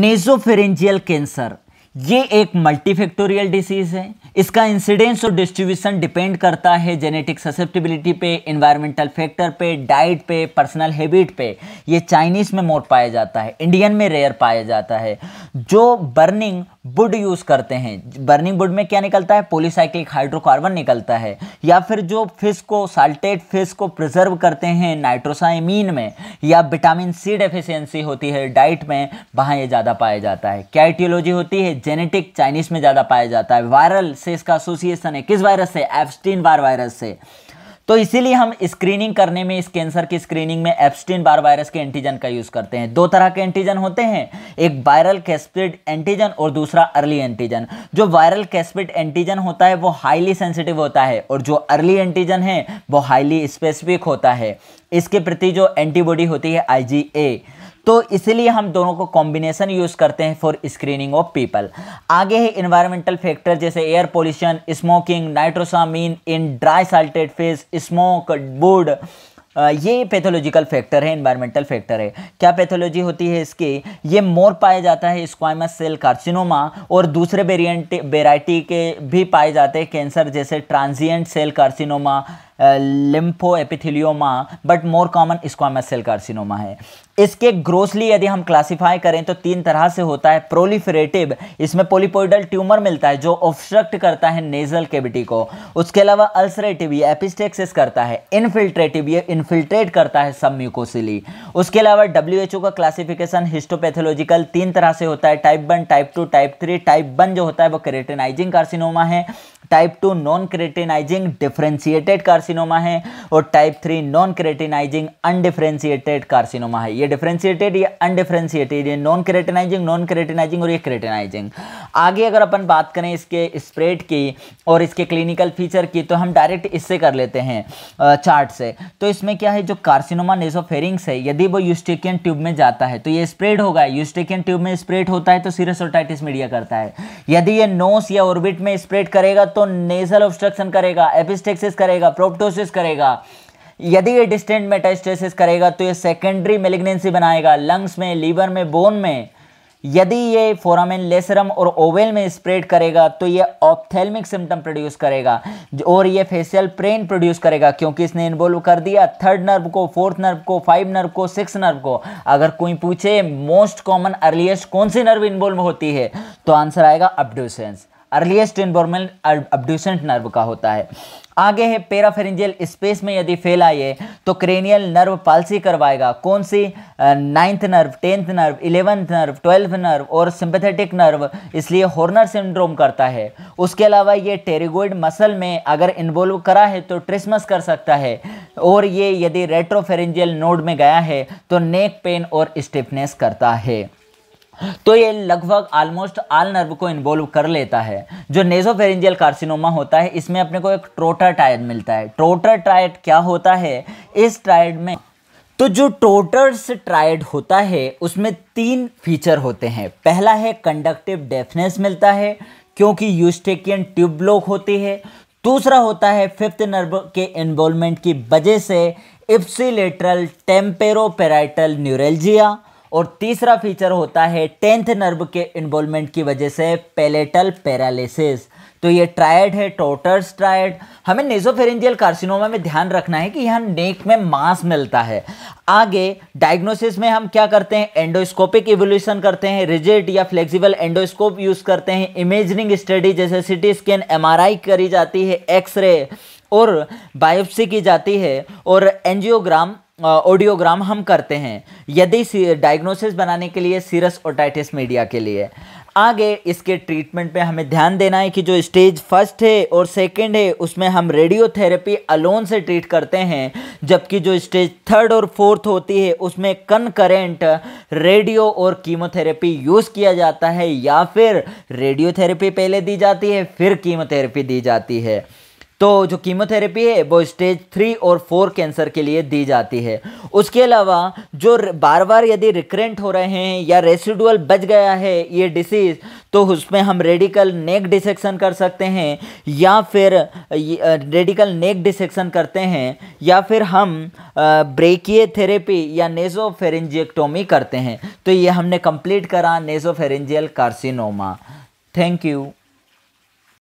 nasopharyngeal cancer ये एक multifactorial disease है इसका इंसिडेंस और डिस्ट्रीब्यूशन डिपेंड करता है जेनेटिक ससेप्टिबिलिटी पे इन्वायरमेंटल फैक्टर पे डाइट पे पर्सनल हैबिट पे ये चाइनीज़ में मोर पाया जाता है इंडियन में रेयर पाया जाता है जो बर्निंग वुड यूज़ करते हैं बर्निंग वुड में क्या निकलता है पोलिसाइक्लिक हाइड्रोकार्बन निकलता है या फिर जो फिश को साल्टेड फिश को प्रिजर्व करते हैं नाइट्रोसाइमीन में या विटामिन सी डेफिशिएंसी होती है डाइट में वहाँ ये ज़्यादा पाया जाता है क्या एटियोलॉजी होती है जेनेटिक चाइनीज़ में ज़्यादा पाया जाता है वायरल से इसका एसोसिएशन है किस वायरस से एफस्टीन बार वायरस से तो इसीलिए हम स्क्रीनिंग करने में इस कैंसर की स्क्रीनिंग में एप्स्टीन बार वायरस के एंटीजन का यूज़ करते हैं दो तरह के एंटीजन होते हैं एक वायरल कैस्पिड एंटीजन और दूसरा अर्ली एंटीजन जो वायरल कैस्पिड एंटीजन होता है वो हाईली सेंसिटिव होता है और जो अर्ली एंटीजन है वो हाईली स्पेसिफिक होता है इसके प्रति जो एंटीबॉडी होती है आई तो इसलिए हम दोनों को कॉम्बिनेशन यूज़ करते हैं फॉर स्क्रीनिंग ऑफ पीपल आगे है इन्वायरमेंटल फैक्टर जैसे air pollution smoking nitrosamine in dry salted fish smoke wood ये पैथोलॉजिकल फैक्टर है इन्वायरमेंटल फैक्टर है क्या पैथोलॉजी होती है इसकी ये मोर पाया जाता है स्क्वाइमस सेल कार्सिनोमा और दूसरे वेरियंट वेराइटी के भी पाए जाते हैं कैंसर जैसे transient cell carcinoma lympho epithelioma but more common squamous cell carcinoma है इसके ग्रोसली यदि हम क्लासिफाई करें तो तीन तरह से होता है प्रोलिफरेटिव इसमें पोलिपोइडल ट्यूमर मिलता है जो ऑब्स्ट्रक्ट करता है नेजल केविटी को उसके अलावा अल्सरेटिव ये एपिस्टेक्सिस करता है इनफिल्ट्रेटिव ये इनफिल्ट्रेट करता है सब म्यूकोसिली उसके अलावा डब्ल्यू का क्लासिफिकेशन हिस्टोपैथोलॉजिकल तीन तरह से होता है type one type two type three type one जो होता है वो क्रेटेनाइजिंग कार्सिनोमा है type two non keratinizing differentiated carcinoma है और type three non keratinizing undifferentiated carcinoma है ये डिफ्रेंशिएटेड ये अनडिफ्रेंशिएटेड ये नॉन क्रेटिनाइजिंग नॉन क्रेटिनाइजिंग और ये क्रेटिनाइजिंग आगे अगर अपन बात करें इसके स्प्रेड की और इसके क्लिनिकल फीचर की तो हम डायरेक्ट इससे कर लेते हैं चार्ट से तो इसमें क्या है जो कार्सिनोमा नेसोफेरिंग्स है यदि वो यूस्टिकियन ट्यूब में जाता है तो ये स्प्रेड होगा यूस्टेकियन ट्यूब में स्प्रेड होता है तो सीरसोटाइटिस मीडिया करता है यदि ये नोस या ऑर्बिट में स्प्रेड करेगा तो नेजल ऑब्स्ट्रक्शन करेगा एपिस्टेक्सिस करेगा प्रोप्टोसिस करेगा यदि ये डिस्टेंट मेटास्टेसिस करेगा तो ये सेकेंडरी मेलिग्नेंसी बनाएगा लंग्स में लीवर में बोन में यदि ये फोरामिन लेसरम और ओवेल में स्प्रेड करेगा तो ये ऑप्थेलमिक सिम्टम प्रोड्यूस करेगा और ये फेशियल प्रेन प्रोड्यूस करेगा क्योंकि इसने इन्वॉल्व कर दिया थर्ड नर्व को फोर्थ नर्व को फाइव नर्व को सिक्स नर्व को अगर कोई पूछे मोस्ट कॉमन अर्लीस्ट कौन सी नर्व इन्वॉल्व होती है तो आंसर आएगा अपडोसेंस अर्लीस्ट इन्फॉर्मेल अबड्यूसेंट नर्व का होता है आगे है पेराफेरेंजियल स्पेस में यदि फेल आई तो क्रेनियल नर्व पालसी करवाएगा कौन सी ninth nerve tenth nerve eleventh nerve twelfth nerve और सिंपथेटिक नर्व इसलिए हॉर्नर सिंड्रोम करता है उसके अलावा ये टेरिगोइड मसल में अगर इन्वॉल्व करा है तो ट्रिसमस कर सकता है और ये यदि रेट्रोफेरेंजियल नोड में गया है तो नेक पेन और स्टिफनेस करता है तो ये लगभग ऑलमोस्ट आल नर्व को इन्वॉल्व कर लेता है जो नेजोफेरेंजियल कार्सिनोमा होता है इसमें अपने को एक ट्रोटर ट्रायड मिलता है ट्रोटर ट्रायड क्या होता है इस ट्रायड में तो जो टोटर्स ट्राइड होता है उसमें तीन फीचर होते हैं पहला है कंडक्टिव डेफनेस मिलता है क्योंकि यूस्टेकियन ट्यूब ब्लॉक होती है दूसरा होता है फिफ्थ नर्व के इन्वॉल्वमेंट की वजह से इप्सिलेटरल टेम्पेरोपेराइटल न्यूरल्जिया और तीसरा फीचर होता है टेंथ नर्व के इन्वॉल्वमेंट की वजह से पेलेटल पैरालिसिस तो ये ट्रायड है टोटर्स ट्रायड हमें नेजोफेरेंजियल कार्सिनोमा में ध्यान रखना है कि यहाँ नेक में मांस मिलता है आगे डायग्नोसिस में हम क्या करते हैं एंडोस्कोपिक इवोल्यूशन करते हैं रिजिड या फ्लेक्सिबल एंडोस्कोप यूज़ करते हैं इमेजिंग स्टडी जैसे सिटी स्कैन एमआरआई करी जाती है एक्सरे और बायोप्सी की जाती है और एनजियोग्राम ऑडियोग्राम हम करते हैं यदि डायग्नोसिस बनाने के लिए सीरस ओटाइटिस मीडिया के लिए आगे इसके ट्रीटमेंट पे हमें ध्यान देना है कि जो स्टेज फर्स्ट है और सेकंड है उसमें हम रेडियोथेरेपी अलोन से ट्रीट करते हैं जबकि जो स्टेज थर्ड और फोर्थ होती है उसमें कनकरेंट रेडियो और कीमोथेरेपी यूज़ किया जाता है या फिर रेडियोथेरेपी पहले दी जाती है फिर कीमोथेरेपी दी जाती है तो जो कीमोथेरेपी है वो स्टेज थ्री और फोर कैंसर के लिए दी जाती है उसके अलावा जो बार बार यदि रिक्रेंट हो रहे हैं या रेसिडुअल बच गया है ये डिसीज़ तो उसमें हम रेडिकल नेक डिसेक्शन कर सकते हैं या फिर रेडिकल नेक डिसेक्शन करते हैं या फिर हम ब्रेकिए थेरेपी या नेजोफेरेंजियक्टोमी करते हैं तो ये हमने कंप्लीट करा नेजोफेरेंजियल कार्सिनोमा थैंक यू